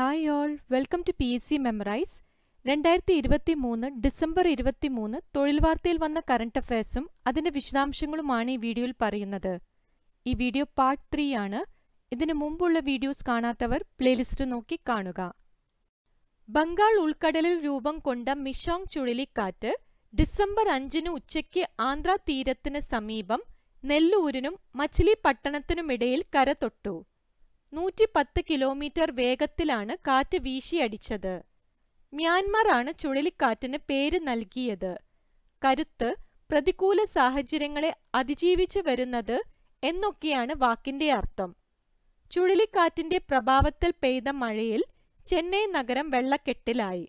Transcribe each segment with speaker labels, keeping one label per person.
Speaker 1: hi all welcome to P S e C memorise രണ്ടായിരത്തി ഇരുപത്തി മൂന്ന് ഡിസംബർ ഇരുപത്തി മൂന്ന് തൊഴിൽ വാർത്തയിൽ വന്ന കറണ്ട് അഫയേഴ്സും അതിൻ്റെ വിശദാംശങ്ങളുമാണ് ഈ വീഡിയോയിൽ പറയുന്നത് ഈ വീഡിയോ പാർട്ട് ത്രീ ആണ് ഇതിനു മുമ്പുള്ള വീഡിയോസ് കാണാത്തവർ പ്ലേലിസ്റ്റ് നോക്കി കാണുക ബംഗാൾ ഉൾക്കടലിൽ രൂപം കൊണ്ട മിഷോങ് ചുഴലിക്കാറ്റ് ഡിസംബർ അഞ്ചിന് ഉച്ചയ്ക്ക് ആന്ധ്രാ തീരത്തിന് സമീപം നെല്ലൂരിനും മച്ചിലിപ്പട്ടണത്തിനുമിടയിൽ കര തൊട്ടു പത്ത് കിലോമീറ്റർ വേഗത്തിലാണ് കാറ്റ് വീശിയടിച്ചത് മ്യാൻമാർ ആണ് ചുഴലിക്കാറ്റിന് പേര് നൽകിയത് കരുത്ത് പ്രതികൂല സാഹചര്യങ്ങളെ അതിജീവിച്ചു വരുന്നത് എന്നൊക്കെയാണ് വാക്കിന്റെ അർത്ഥം ചുഴലിക്കാറ്റിൻ്റെ പ്രഭാവത്തിൽ പെയ്ത മഴയിൽ ചെന്നൈ നഗരം വെള്ളക്കെട്ടിലായി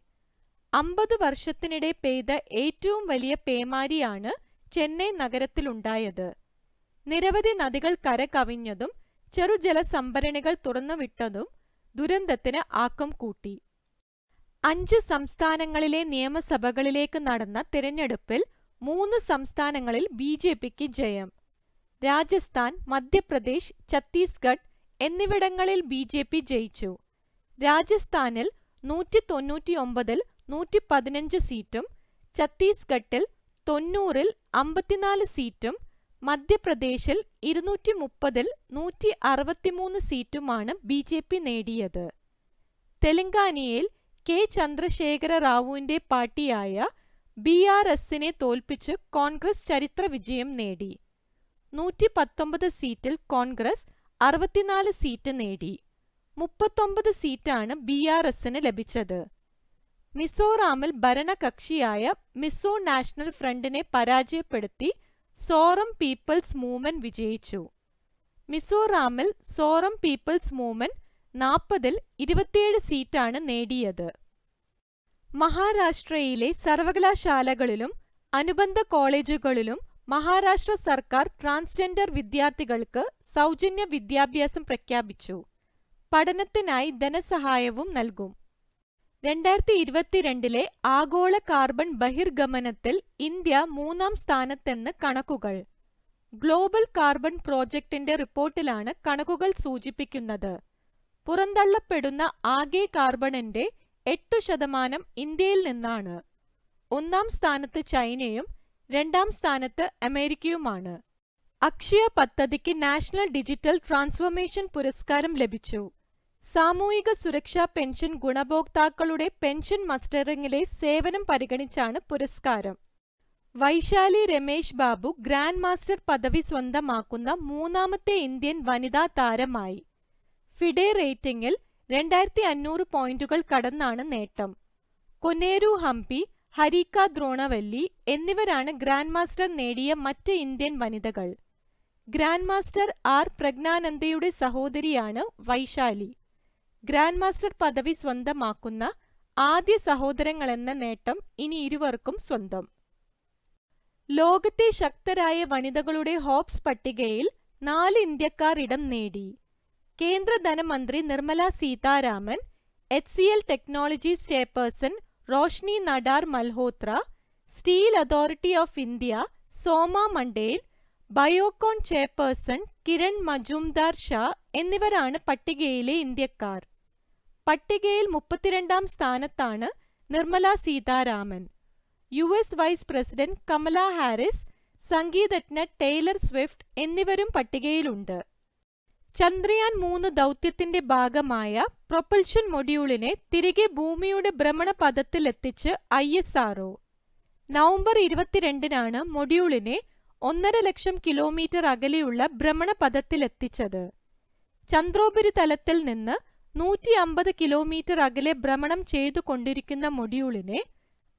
Speaker 1: അമ്പത് വർഷത്തിനിടെ പെയ്ത ഏറ്റവും വലിയ പേമാരിയാണ് ചെന്നൈ നഗരത്തിലുണ്ടായത് നിരവധി നദികൾ കര കവിഞ്ഞതും ചെറു ജലസംഭരണികൾ തുറന്നുവിട്ടതും ദുരന്തത്തിന് ആക്കം കൂട്ടി അഞ്ച് സംസ്ഥാനങ്ങളിലെ നിയമസഭകളിലേക്ക് നടന്ന തിരഞ്ഞെടുപ്പിൽ മൂന്ന് സംസ്ഥാനങ്ങളിൽ ബി ജെ പിക്ക് ജയം രാജസ്ഥാൻ മധ്യപ്രദേശ് ഛത്തീസ്ഗഡ് എന്നിവിടങ്ങളിൽ ബി ജെ പി ജയിച്ചു രാജസ്ഥാനിൽ നൂറ്റി തൊണ്ണൂറ്റി ഒമ്പതിൽ നൂറ്റി പതിനഞ്ച് സീറ്റും ഛത്തീസ്ഗഡിൽ തൊണ്ണൂറിൽ അമ്പത്തിനാല് സീറ്റും മധ്യപ്രദേശിൽ ഇരുന്നൂറ്റി മുപ്പതിൽ നൂറ്റി അറുപത്തിമൂന്ന് സീറ്റുമാണ് ബി ജെ പി നേടിയത് തെലങ്കാനയിൽ കെ ചന്ദ്രശേഖര റാവുവിന്റെ പാർട്ടിയായ ബി ആർ എസിനെ തോൽപ്പിച്ച് കോൺഗ്രസ് ചരിത്ര വിജയം നേടി നൂറ്റി പത്തൊമ്പത് സീറ്റിൽ കോൺഗ്രസ് അറുപത്തിനാല് സീറ്റ് നേടി മുപ്പത്തൊമ്പത് സീറ്റാണ് ബി ആർ എസിന് ലഭിച്ചത് മിസോറാമിൽ ഭരണകക്ഷിയായ മിസോ നാഷണൽ ഫ്രണ്ടിനെ പരാജയപ്പെടുത്തി സോറം പീപ്പിൾസ് മൂവ്മെന്റ് വിജയിച്ചു മിസോറാമിൽ സോറം പീപ്പിൾസ് മൂവ്മെന്റ് നാൽപ്പതിൽ ഇരുപത്തിയേഴ് സീറ്റാണ് നേടിയത് മഹാരാഷ്ട്രയിലെ സർവകലാശാലകളിലും അനുബന്ധ കോളേജുകളിലും മഹാരാഷ്ട്ര സർക്കാർ ട്രാൻസ്ജെൻഡർ വിദ്യാർത്ഥികൾക്ക് സൗജന്യ വിദ്യാഭ്യാസം പ്രഖ്യാപിച്ചു പഠനത്തിനായി ധനസഹായവും നൽകും രണ്ടായിരത്തി ഇരുപത്തിരണ്ടിലെ ആഗോള കാർബൺ ബഹിർഗമനത്തിൽ ഇന്ത്യ മൂന്നാം സ്ഥാനത്തെന്ന് കണക്കുകൾ ഗ്ലോബൽ കാർബൺ പ്രോജക്റ്റിന്റെ റിപ്പോർട്ടിലാണ് കണക്കുകൾ സൂചിപ്പിക്കുന്നത് പുറന്തള്ളപ്പെടുന്ന ആകെ കാർബണിന്റെ എട്ടു ശതമാനം ഇന്ത്യയിൽ നിന്നാണ് ഒന്നാം സ്ഥാനത്ത് ചൈനയും രണ്ടാം സ്ഥാനത്ത് അമേരിക്കയുമാണ് അക്ഷയ പദ്ധതിക്ക് നാഷണൽ ഡിജിറ്റൽ ട്രാൻസ്ഫോർമേഷൻ പുരസ്കാരം ലഭിച്ചു സാമൂഹിക സുരക്ഷാ പെൻഷൻ ഗുണഭോക്താക്കളുടെ പെൻഷൻ മസ്റ്ററിംഗിലെ സേവനം പരിഗണിച്ചാണ് പുരസ്കാരം വൈശാലി രമേശ് ബാബു ഗ്രാൻഡ് മാസ്റ്റർ പദവി സ്വന്തമാക്കുന്ന മൂന്നാമത്തെ ഇന്ത്യൻ വനിതാ താരമായി ഫിഡെ റേറ്റിംഗിൽ രണ്ടായിരത്തി അഞ്ഞൂറ് പോയിന്റുകൾ കടന്നാണ് നേട്ടം കൊനേരു ഹംപി ഹരിക ദ്രോണവല്ലി എന്നിവരാണ് ഗ്രാൻഡ് മാസ്റ്റർ നേടിയ മറ്റ് ഇന്ത്യൻ വനിതകൾ ഗ്രാൻഡ് മാസ്റ്റർ ആർ പ്രജ്ഞാനന്ദയുടെ സഹോദരിയാണ് വൈശാലി ഗ്രാൻഡ് മാസ്റ്റർ പദവി സ്വന്തമാക്കുന്ന ആദ്യ സഹോദരങ്ങളെന്ന നേട്ടം ഇനി ഇരുവർക്കും സ്വന്തം ലോകത്തെ ശക്തരായ വനിതകളുടെ ഹോപ്സ് പട്ടികയിൽ നാല് ഇന്ത്യക്കാർ ഇടം നേടി കേന്ദ്ര ധനമന്ത്രി Nirmala Sitharaman H C L technologies chairperson Roshni Nadar Malhotra steel authority of India Soma Mondal Biocon chairperson Kiran Mazumdar Shaw എന്നിവരാണ് പട്ടികയിലെ ഇന്ത്യക്കാർ പട്ടികയിൽ മുപ്പത്തിരണ്ടാം സ്ഥാനത്താണ് Nirmala Sitharaman U S vice president Kamala Harris സംഗീതജ്ഞ ടെയ്ലർ സ്വിഫ്റ്റ് എന്നിവരും പട്ടികയിലുണ്ട് ചന്ദ്രയാൻ മൂന്ന് ദൗത്യത്തിന്റെ ഭാഗമായ പ്രൊപ്പൽഷൻ മൊഡ്യൂളിനെ തിരികെ ഭൂമിയുടെ ഭ്രമണപഥത്തിലെത്തിച്ച് ഐ എസ് ഒ നവംബർ ഇരുപത്തിരണ്ടിനാണ് മൊഡ്യൂളിനെ ഒന്നര ലക്ഷം കിലോമീറ്റർ അകലെയുള്ള ഭ്രമണപഥത്തിലെത്തിച്ചത് ചന്ദ്രോപരിതലത്തിൽ നിന്ന് നൂറ്റി അമ്പത് കിലോമീറ്റർ അകലെ ഭ്രമണം കൊണ്ടിരിക്കുന്ന മൊഡ്യൂളിനെ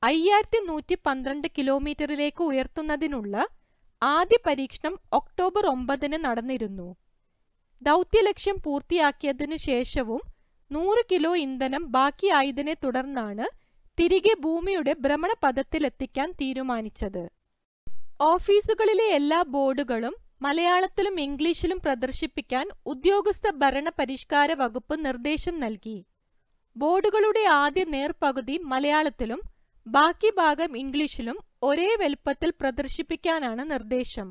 Speaker 1: അയ്യായിരത്തി നൂറ്റി പന്ത്രണ്ട് കിലോമീറ്ററിലേക്ക് ഉയർത്തുന്നതിനുള്ള ആദ്യ പരീക്ഷണം ഒക്ടോബർ ഒമ്പതിന് നടന്നിരുന്നു ദൗത്യലക്ഷ്യം പൂർത്തിയാക്കിയതിനു ശേഷവും നൂറ് കിലോ ഇന്ധനം ബാക്കിയായതിനെ തുടർന്നാണ് തിരികെ ഭൂമിയുടെ ഭ്രമണപഥത്തിലെത്തിക്കാൻ തീരുമാനിച്ചത് ഓഫീസുകളിലെ എല്ലാ ബോർഡുകളും മലയാളത്തിലും ഇംഗ്ലീഷിലും പ്രദർശിപ്പിക്കാൻ ഉദ്യോഗസ്ഥ ഭരണ പരിഷ്കാര വകുപ്പ് നിർദ്ദേശം നൽകി ബോർഡുകളുടെ ആദ്യ നേർപകുതി മലയാളത്തിലും ബാക്കി ഭാഗം ഇംഗ്ലീഷിലും ഒരേ വലുപ്പത്തിൽ പ്രദർശിപ്പിക്കാനാണ് നിർദ്ദേശം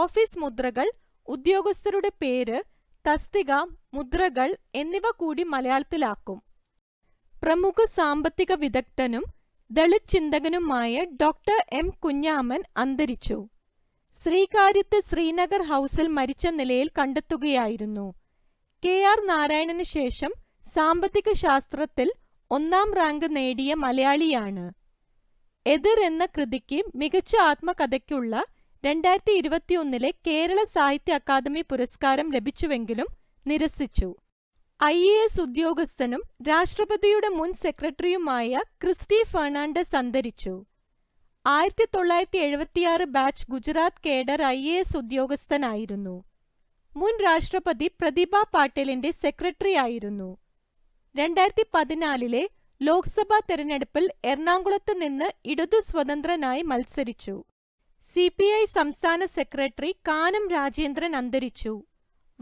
Speaker 1: ഓഫീസ് മുദ്രകൾ ഉദ്യോഗസ്ഥരുടെ പേര് തസ്തിക മുദ്രകൾ എന്നിവ കൂടി മലയാളത്തിലാക്കും പ്രമുഖ സാമ്പത്തിക വിദഗ്ധനും ദളിത് ചിന്തകനുമായ ഡോക്ടർ എം കുഞ്ഞാമൻ അന്തരിച്ചു ശ്രീകാര്യത്ത് ശ്രീനഗർ ഹൗസിൽ മരിച്ച നിലയിൽ കണ്ടെത്തുകയായിരുന്നു കെ ആർ നാരായണന് ശേഷം സാമ്പത്തിക ശാസ്ത്രത്തിൽ ഒന്നാം റാങ്ക് നേടിയ മലയാളിയാണ് എതിർ എന്ന കൃതിക്ക് മികച്ച ആത്മകഥയ്ക്കുള്ള രണ്ടായിരത്തി ഇരുപത്തിയൊന്നിലെ കേരള സാഹിത്യ അക്കാദമി പുരസ്കാരം ലഭിച്ചുവെങ്കിലും നിരസിച്ചു ഐ എ എസ് ഉദ്യോഗസ്ഥനും രാഷ്ട്രപതിയുടെ മുൻ സെക്രട്ടറിയുമായ ക്രിസ്റ്റി ഫെർണാണ്ടസ് അന്തരിച്ചു ആയിരത്തി തൊള്ളായിരത്തി എഴുപത്തിയാറ് batch Gujarat cadre I A S ഉദ്യോഗസ്ഥനായിരുന്നു മുൻ രാഷ്ട്രപതി പ്രതിഭ പാട്ടേലിന്റെ സെക്രട്ടറി ആയിരുന്നു രണ്ടായിരത്തി പതിനാലിലെ ലോക്സഭാ തെരഞ്ഞെടുപ്പിൽ എറണാകുളത്ത് നിന്ന് ഇടതു സ്വതന്ത്രനായി മത്സരിച്ചു സി പി ഐ സംസ്ഥാന സെക്രട്ടറി കാനം രാജേന്ദ്രൻ അന്തരിച്ചു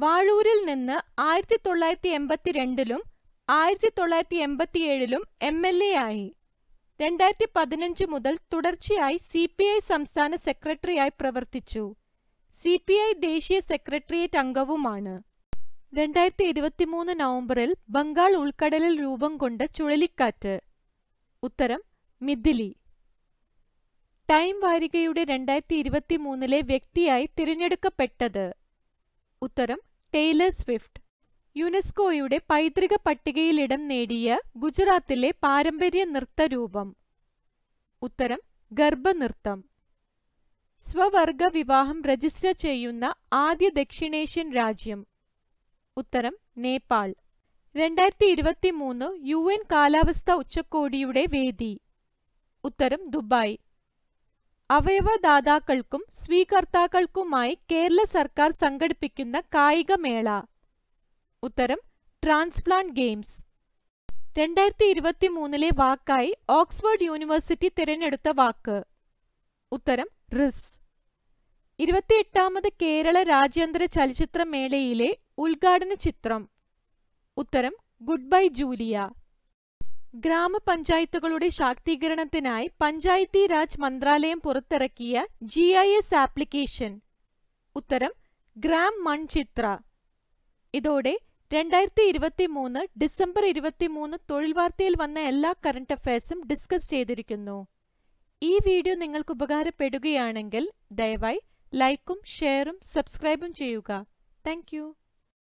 Speaker 1: വാഴൂരിൽ നിന്ന് ആയിരത്തി തൊള്ളായിരത്തി എൺപത്തിരണ്ടിലും ആയിരത്തി തൊള്ളായിരത്തി എൺപത്തിയേഴിലും എം എൽ എ ആയി രണ്ടായിരത്തി പതിനഞ്ച് മുതൽ തുടർച്ചയായി സി പി ഐ സംസ്ഥാന സെക്രട്ടറിയായി പ്രവർത്തിച്ചു സി പി ഐ ദേശീയ സെക്രട്ടേറിയറ്റ് അംഗവുമാണ് രണ്ടായിരത്തി ഇരുപത്തിമൂന്ന് നവംബറിൽ ബംഗാൾ ഉൾക്കടലിൽ രൂപം കൊണ്ട ചുഴലിക്കാറ്റ് ഉത്തരം മിഥിലി ടൈം വാരികയുടെ രണ്ടായിരത്തി ഇരുപത്തിമൂന്നിലെ വ്യക്തിയായി തിരഞ്ഞെടുക്കപ്പെട്ടത് ഉത്തരം ടെയ്ലർ സ്വിഫ്റ്റ് യുനെസ്കോയുടെ പൈതൃക പട്ടികയിലിടം നേടിയ ഗുജറാത്തിലെ പാരമ്പര്യ നൃത്തരൂപം ഉത്തരം ഗർഭനൃത്തം സ്വവർഗ വിവാഹം രജിസ്റ്റർ ചെയ്യുന്ന ആദ്യ ദക്ഷിണേഷ്യൻ രാജ്യം ഉത്തരം നേപ്പാൾ രണ്ടായിരത്തി ഇരുപത്തി മൂന്ന് യു എൻ കാലാവസ്ഥ ഉച്ചകോടിയുടെ വേദി ഉത്തരം ദുബായ് അവയവദാതാക്കൾക്കും സ്വീകർത്താക്കൾക്കുമായി കേരള സർക്കാർ സംഘടിപ്പിക്കുന്ന കായികമേള ഉത്തരം ട്രാൻസ്പ്ലാന്റ് ഗെയിംസ് രണ്ടായിരത്തി ഇരുപത്തി മൂന്നിലെ വാക്കായി ഓക്സ്ഫോർഡ് യൂണിവേഴ്സിറ്റി തിരഞ്ഞെടുത്ത വാക്ക് ഉത്തരം റിസ് ഇരുപത്തിയെട്ടാമത് കേരള രാജ്യാന്തര ചലച്ചിത്ര മേളയിലെ ഉദ്ഘാടന ചിത്രം ഉത്തരം ഗുഡ് ബൈ ജൂലിയ ഗ്രാമപഞ്ചായത്തുകളുടെ ശാക്തീകരണത്തിനായി പഞ്ചായത്തി രാജ് മന്ത്രാലയം പുറത്തിറക്കിയ ജി ഐ എസ് ആപ്ലിക്കേഷൻ ഉത്തരം ഗ്രാം മൺചിത്ര ഇതോടെ രണ്ടായിരത്തി ഇരുപത്തി മൂന്ന് ഡിസംബർ ഇരുപത്തി മൂന്ന് തൊഴിൽ വാർത്തയിൽ വന്ന എല്ലാ കറണ്ട് അഫയേഴ്സും ഡിസ്കസ് ചെയ്തിരിക്കുന്നു ഈ വീഡിയോ നിങ്ങൾക്ക് ഉപകാരപ്പെടുകയാണെങ്കിൽ ദയവായി ലൈക്കും ഷെയറും സബ്സ്ക്രൈബും ചെയ്യുക താങ്ക്